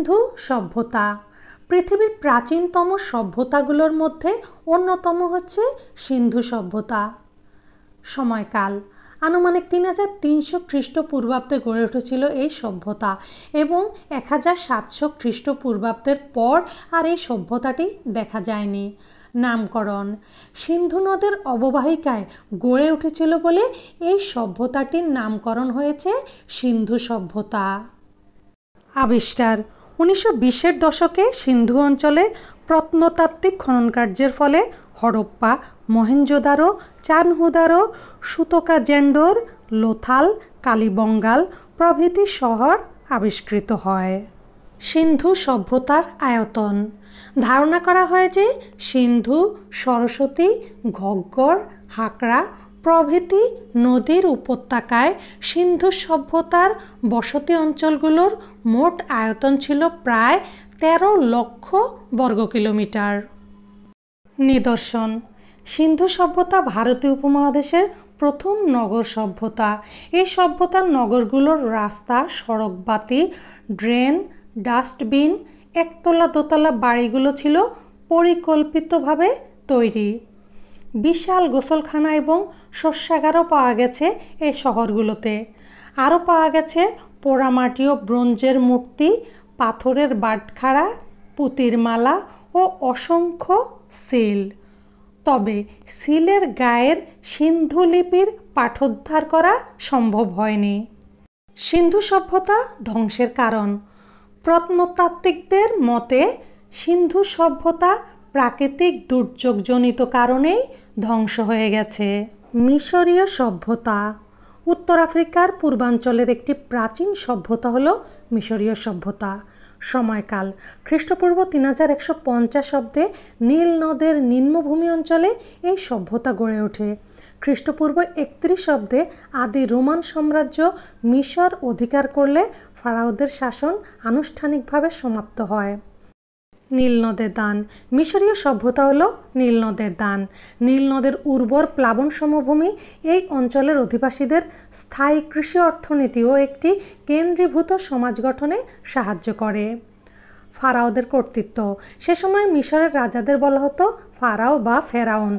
সিন্ধু সভ্যতা পৃথিবীর প্রাচীনতম সভ্যতাগুলোর মধ্যে অন্যতম হচ্ছে সিন্ধু সভ্যতা সময়কাল আনুমানিক তিন হাজার তিনশো খ্রিস্টপূর্বাব্দে গড়ে উঠেছিল এই সভ্যতা এবং এক হাজার সাতশো খ্রিস্টপূর্বাব্দের পর আর এই সভ্যতাটি দেখা যায়নি নামকরণ সিন্ধু নদের অববাহিকায় গড়ে উঠেছিল বলে এই সভ্যতাটির নামকরণ হয়েছে সিন্ধু সভ্যতা আবিষ্কার উনিশশো বিশের দশকে সিন্ধু অঞ্চলে প্রত্নতাত্ত্বিক খননকার্যের ফলে হরপ্পা মহেঞ্জোদারো চানহুদারো সুতোকাজেন্ডোর লোথাল কালীবঙ্গাল প্রভৃতি শহর আবিষ্কৃত হয় সিন্ধু সভ্যতার আয়তন ধারণা করা হয় যে সিন্ধু সরস্বতী ঘগ্গর হাকরা প্রভৃতি নদীর উপত্যকায় সিন্ধু সভ্যতার বসতি অঞ্চলগুলোর মোট আয়তন ছিল প্রায় তেরো লক্ষ বর্গ কিলোমিটার নিদর্শন সিন্ধু সভ্যতা ভারতীয় উপমহাদেশের প্রথম নগর সভ্যতা এই সভ্যতার নগরগুলোর রাস্তা সড়কবাতি ড্রেন ডাস্টবিন একতলা দোতলা বাড়িগুলো ছিল পরিকল্পিতভাবে তৈরি বিশাল গোসলখানা এবং শস্যাগারও পাওয়া গেছে এই শহরগুলোতে আরও পাওয়া গেছে পোড়ামাটিও ব্রঞ্জের ব্রোঞ্জের মূর্তি পাথরের বাটখারা পুতির মালা ও অসংখ্য সিল তবে সিলের গায়ের সিন্ধু লিপির পাঠোদ্ধার করা সম্ভব হয়নি সিন্ধু সভ্যতা ধ্বংসের কারণ প্রত্নতাত্ত্বিকদের মতে সিন্ধু সভ্যতা প্রাকৃতিক দুর্যোগজনিত কারণেই ধ্বংস হয়ে গেছে মিশরীয় সভ্যতা উত্তর আফ্রিকার পূর্বাঞ্চলের একটি প্রাচীন সভ্যতা হল মিশরীয় সভ্যতা সময়কাল খ্রিস্টপূর্ব তিন হাজার একশো পঞ্চাশ অব্দে নীল নদের নিম্নভূমি অঞ্চলে এই সভ্যতা গড়ে ওঠে খ্রিস্টপূর্ব একত্রিশ অব্দে আদি রোমান সাম্রাজ্য মিশর অধিকার করলে ফারাওদের শাসন আনুষ্ঠানিকভাবে সমাপ্ত হয় নীলনদের দান মিশরীয় সভ্যতা হলো নীলনদের দান নীলনদের উর্বর প্লাবন সমভূমি এই অঞ্চলের অধিবাসীদের স্থায়ী কৃষি অর্থনীতিও একটি কেন্দ্রীভূত সমাজ গঠনে সাহায্য করে ফারাওদের কর্তৃত্ব সে সময় মিশরের রাজাদের বলা হতো ফারাও বা ফেরাউন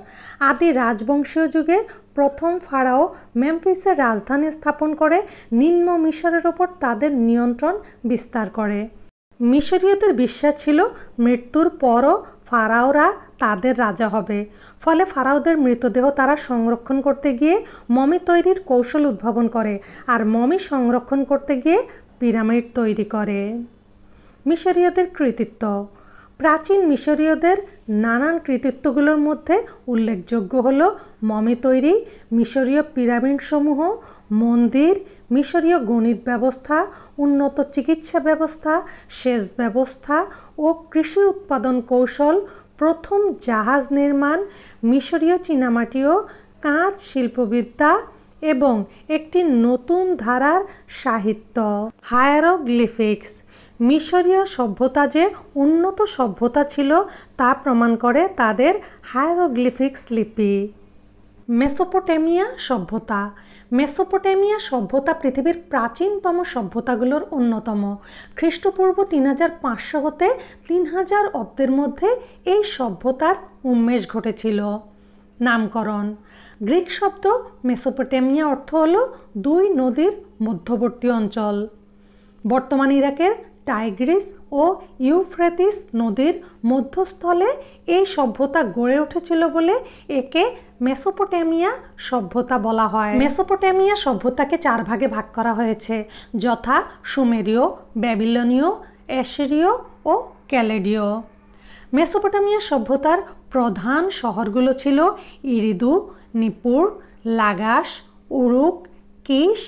আদি রাজবংশীয় যুগে প্রথম ফারাও মেমফিসের রাজধানী স্থাপন করে নিম্ন মিশরের ওপর তাদের নিয়ন্ত্রণ বিস্তার করে মিশরীয়দের বিশ্বাস ছিল মৃত্যুর পরও ফারাওরা তাদের রাজা হবে ফলে ফারাওদের মৃতদেহ তারা সংরক্ষণ করতে গিয়ে মমি তৈরির কৌশল উদ্ভাবন করে আর মমি সংরক্ষণ করতে গিয়ে পিরামিড তৈরি করে মিশরীয়দের কৃতিত্ব প্রাচীন মিশরীয়দের নানান কৃতিত্বগুলোর মধ্যে উল্লেখযোগ্য হল মমি তৈরি মিশরীয় পিরামিডসমূহ মন্দির মিশরীয় গণিত ব্যবস্থা উন্নত চিকিৎসা ব্যবস্থা সেচ ব্যবস্থা ও কৃষি উৎপাদন কৌশল প্রথম জাহাজ নির্মাণ মিশরীয় চীনামাটি ও কাঁচ শিল্পবিদ্যা এবং একটি নতুন ধারার সাহিত্য হায়ারোগ্লিফিক্স মিশরীয় সভ্যতা যে উন্নত সভ্যতা ছিল তা প্রমাণ করে তাদের হায়ারোগ্লিফিক্স লিপি মেসোপোটেমিয়া সভ্যতা মেসোপটেমিয়া সভ্যতা পৃথিবীর প্রাচীনতম সভ্যতাগুলোর অন্যতম খ্রিস্টপূর্ব তিন হাজার পাঁচশো হতে তিন হাজার অব্দের মধ্যে এই সভ্যতার উন্মেষ ঘটেছিল নামকরণ গ্রিক শব্দ মেসোপটেমিয়া অর্থ হল দুই নদীর মধ্যবর্তী অঞ্চল বর্তমান ইরাকের টাইগ্রিস ও ইউফ্রেতিস নদীর মধ্যস্থলে এই সভ্যতা গড়ে উঠেছিল বলে একে মেসোপটেমিয়া সভ্যতা বলা হয় মেসোপটেমিয়া সভ্যতাকে চার ভাগে ভাগ করা হয়েছে যথা সুমেরীয় ব্যাবিলনীয় অ্যাসিরীয় ও ক্যালেডীয় মেসোপটেমিয়া সভ্যতার প্রধান শহরগুলো ছিল ইরিদু নিপুর লাগাস উরুক কিশ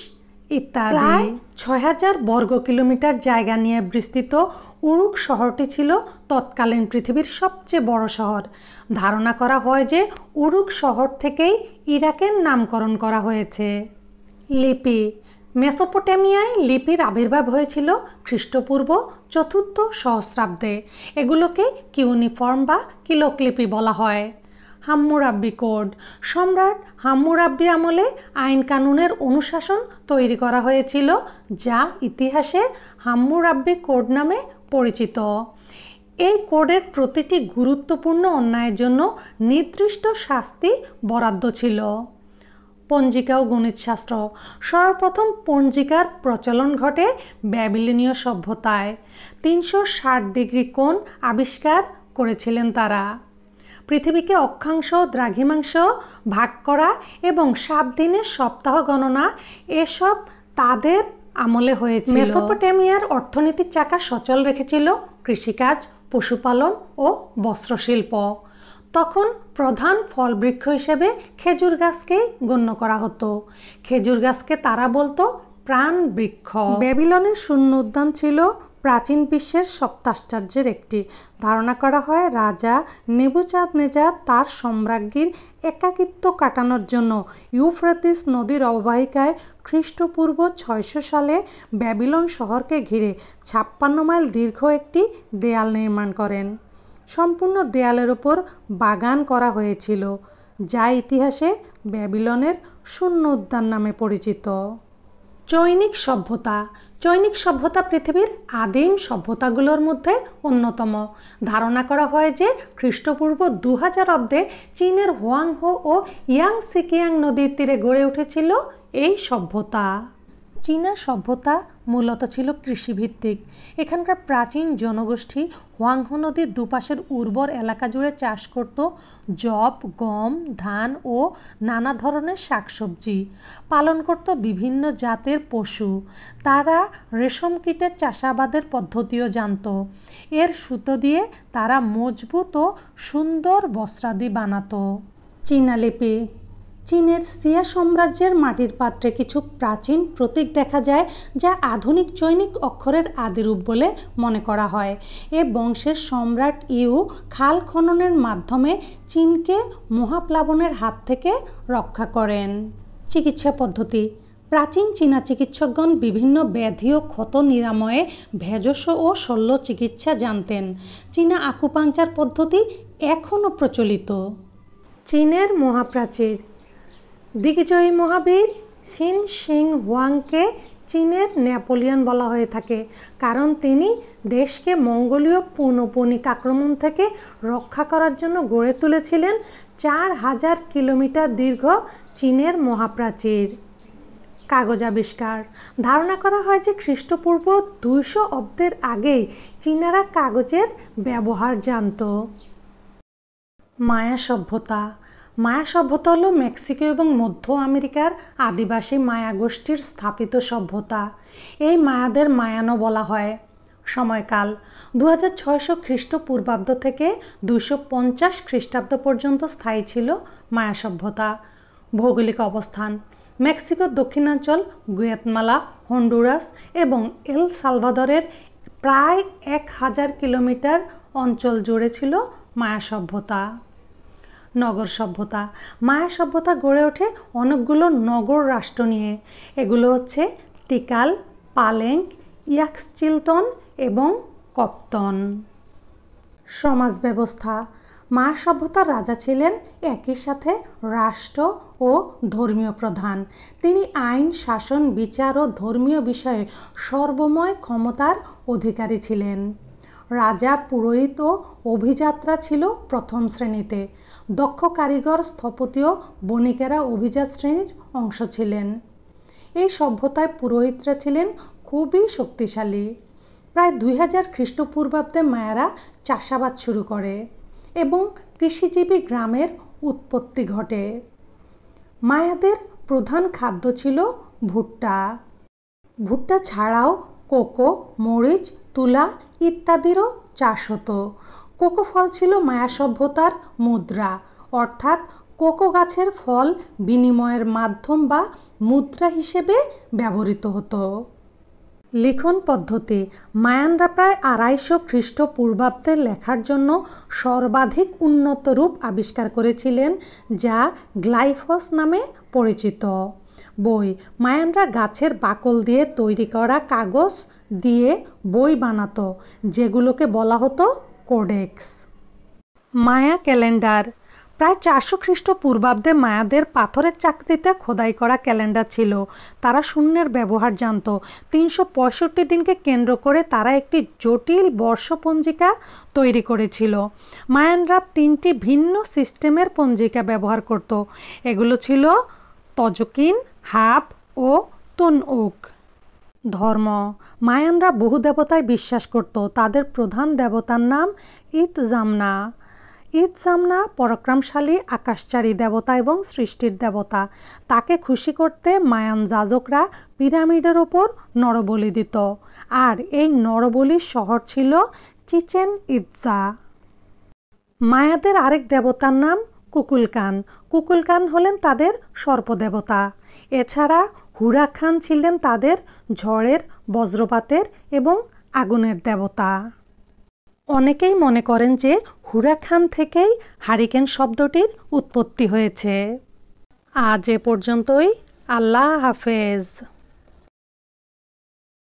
ইত্যাদি প্রায় ছয় হাজার বর্গ কিলোমিটার জায়গা নিয়ে বিস্তৃত উরুক শহরটি ছিল তৎকালীন পৃথিবীর সবচেয়ে বড় শহর ধারণা করা হয় যে উরুক শহর থেকেই ইরাকের নামকরণ করা হয়েছে লিপি মেসোপটেমিয়ায় লিপির আবির্ভাব হয়েছিল খ্রিস্টপূর্ব চতুর্থ সহস্রাব্দে এগুলোকে কিউনিফর্ম বা কিলোক্লিপি বলা হয় হাম্মুরাব্বি কোড সম্রাট হাম্মুরাব্বি আমলে আইন কানুনের অনুশাসন তৈরি করা হয়েছিল যা ইতিহাসে হাম্মুরাব্বি কোড নামে পরিচিত এই কোডের প্রতিটি গুরুত্বপূর্ণ অন্যায়ের জন্য নির্দিষ্ট শাস্তি বরাদ্দ ছিল পঞ্জিকা ও গণিতশাস্ত্র সর্বপ্রথম পঞ্জিকার প্রচলন ঘটে ব্যাবিলিনীয় সভ্যতায় তিনশো ডিগ্রি কোণ আবিষ্কার করেছিলেন তারা পৃথিবীকে অক্ষাংশ দ্রাঘিমাংশ ভাগ করা এবং সাত দিনের সপ্তাহ গণনা এসব তাদের আমলে হয়েছে মেসোপোটেমিয়ার অর্থনীতির চাকা সচল রেখেছিল কৃষিকাজ পশুপালন ও বস্ত্রশিল্প তখন প্রধান ফল বৃক্ষ হিসেবে খেজুর গাছকে গণ্য করা হতো খেজুর গাছকে তারা বলতো প্রাণ বৃক্ষ ব্যাবিলনের শূন্য উদ্যান ছিল প্রাচীন বিশ্বের সপ্তাশ্চর্যের একটি ধারণা করা হয় রাজা নেবুচাঁদ নেজা তার সম্রাজ্ঞীর একাকিত্ব কাটানোর জন্য ইউফ্রেতিস নদীর অববাহিকায় খ্রিস্টপূর্ব ছয়শো সালে ব্যাবিলন শহরকে ঘিরে ছাপ্পান্ন মাইল দীর্ঘ একটি দেয়াল নির্মাণ করেন সম্পূর্ণ দেয়ালের ওপর বাগান করা হয়েছিল যা ইতিহাসে ব্যাবিলনের শূন্য উদ্যান নামে পরিচিত চৈনিক সভ্যতা চৈনিক সভ্যতা পৃথিবীর আদিম সভ্যতাগুলোর মধ্যে অন্যতম ধারণা করা হয় যে খ্রিস্টপূর্ব দু হাজার অব্দে চীনের হোয়াংহো ও ইয়াং সিকিয়াং নদীর তীরে গড়ে উঠেছিল এই সভ্যতা চীনা সভ্যতা মূলত ছিল কৃষিভিত্তিক এখানকার প্রাচীন জনগোষ্ঠী হোয়াংহো নদীর দুপাশের উর্বর এলাকা জুড়ে চাষ করত জব গম ধান ও নানা ধরনের শাকসবজি পালন করত বিভিন্ন জাতের পশু তারা রেশম কীটের চাষাবাদের পদ্ধতিও জানত এর সুতো দিয়ে তারা মজবুত ও সুন্দর বস্ত্রাদি বানাতো চীনালিপি চীনের সিয়া সাম্রাজ্যের মাটির পাত্রে কিছু প্রাচীন প্রতীক দেখা যায় যা আধুনিক চৈনিক অক্ষরের আদিরূপ বলে মনে করা হয় এ বংশের সম্রাট ইউ খাল খননের মাধ্যমে চীনকে মহাপ্লাবনের হাত থেকে রক্ষা করেন চিকিৎসা পদ্ধতি প্রাচীন চীনা চিকিৎসকগণ বিভিন্ন ব্যাধি ও ক্ষত নিরাময়ে ভেজস্ব ও শল্য চিকিৎসা জানতেন চীনা আকুপাঞ্চার পদ্ধতি এখনও প্রচলিত চীনের মহাপ্রাচীর দিগ্বিজয়ী মহাবীর সিন সিং হুয়াংকে চীনের নেপোলিয়ন বলা হয়ে থাকে কারণ তিনি দেশকে মঙ্গোলীয় পৌনপণিক আক্রমণ থেকে রক্ষা করার জন্য গড়ে তুলেছিলেন চার হাজার কিলোমিটার দীর্ঘ চীনের মহাপ্রাচীর কাগজ আবিষ্কার ধারণা করা হয় যে খ্রিস্টপূর্ব দুইশো অব্দের আগেই চীনারা কাগজের ব্যবহার জানত মায়া সভ্যতা মায়া সভ্যতা হলো মেক্সিকো এবং মধ্য আমেরিকার আদিবাসী মায়া গোষ্ঠীর স্থাপিত সভ্যতা এই মায়াদের মায়ানো বলা হয় সময়কাল দু হাজার ছয়শো খ্রিস্টপূর্বাব্দ থেকে দুশো পঞ্চাশ খ্রিস্টাব্দ পর্যন্ত স্থায়ী ছিল মায়া সভ্যতা ভৌগোলিক অবস্থান মেক্সিকোর দক্ষিণাঞ্চল গুয়েতমালা হন্ডুরাস এবং এল সালভাদরের প্রায় এক হাজার কিলোমিটার অঞ্চল জুড়ে ছিল মায়া সভ্যতা নগর সভ্যতা মায়া সভ্যতা গড়ে ওঠে অনেকগুলো নগর রাষ্ট্র নিয়ে এগুলো হচ্ছে তিকাল পালেং ইয়াকচিলতন এবং কপ্তন সমাজ ব্যবস্থা মা সভ্যতার রাজা ছিলেন একই সাথে রাষ্ট্র ও ধর্মীয় প্রধান তিনি আইন শাসন বিচার ও ধর্মীয় বিষয়ে সর্বময় ক্ষমতার অধিকারী ছিলেন রাজা পুরোহিত ও অভিযাত্রা ছিল প্রথম শ্রেণীতে দক্ষ কারিগর স্থপতিও বণিকেরা অভিজাত শ্রেণীর অংশ ছিলেন এই সভ্যতায় পুরোহিতরা ছিলেন খুবই শক্তিশালী প্রায় দুই হাজার খ্রিস্টপূর্বাব্দে মায়েরা চাষাবাদ শুরু করে এবং কৃষিজীবী গ্রামের উৎপত্তি ঘটে মায়াদের প্রধান খাদ্য ছিল ভুট্টা ভুট্টা ছাড়াও কোকো মরিচ তুলা ইত্যাদিরও চাষ হতো কোকো ফল ছিল মায়া সভ্যতার মুদ্রা অর্থাৎ কোকো গাছের ফল বিনিময়ের মাধ্যম বা মুদ্রা হিসেবে ব্যবহৃত হতো লিখন পদ্ধতি মায়ানরা প্রায় আড়াইশো খ্রিস্টপূর্বাব্দে লেখার জন্য সর্বাধিক উন্নত রূপ আবিষ্কার করেছিলেন যা গ্লাইফস নামে পরিচিত বই মায়ানরা গাছের বাকল দিয়ে তৈরি করা কাগজ দিয়ে বই বানাতো যেগুলোকে বলা হতো কোডেক্স মায়া ক্যালেন্ডার প্রায় চারশো খ্রিস্টপূর্বাব্দে মায়াদের পাথরের চাকরিতে খোদাই করা ক্যালেন্ডার ছিল তারা শূন্যের ব্যবহার জানত তিনশো পঁয়ষট্টি দিনকে কেন্দ্র করে তারা একটি জটিল বর্ষপঞ্জিকা তৈরি করেছিল মায়ানরা তিনটি ভিন্ন সিস্টেমের পঞ্জিকা ব্যবহার করত এগুলো ছিল তজকিন হাব ও তনউক ধর্ম মায়ানরা বহু দেবতায় বিশ্বাস করত তাদের প্রধান দেবতার নাম ইত জামনা ঈদ সামনা পরাক্রমশালী আকাশচারী দেবতা এবং সৃষ্টির দেবতা তাকে খুশি করতে মায়ান যাজকরা পিরামিডের ওপর নরবলি দিত আর এই নরবলির শহর ছিল চিচেন ইৎসা মায়াদের আরেক দেবতার নাম কুকুলকান কুকুলকান হলেন তাদের সর্পদেবতা এছাড়া হুরা খান ছিলেন তাদের ঝড়ের বজ্রপাতের এবং আগুনের দেবতা অনেকেই মনে করেন যে হুরা খান থেকেই হারিকেন শব্দটির উৎপত্তি হয়েছে আজ এ পর্যন্তই আল্লাহ হাফেজ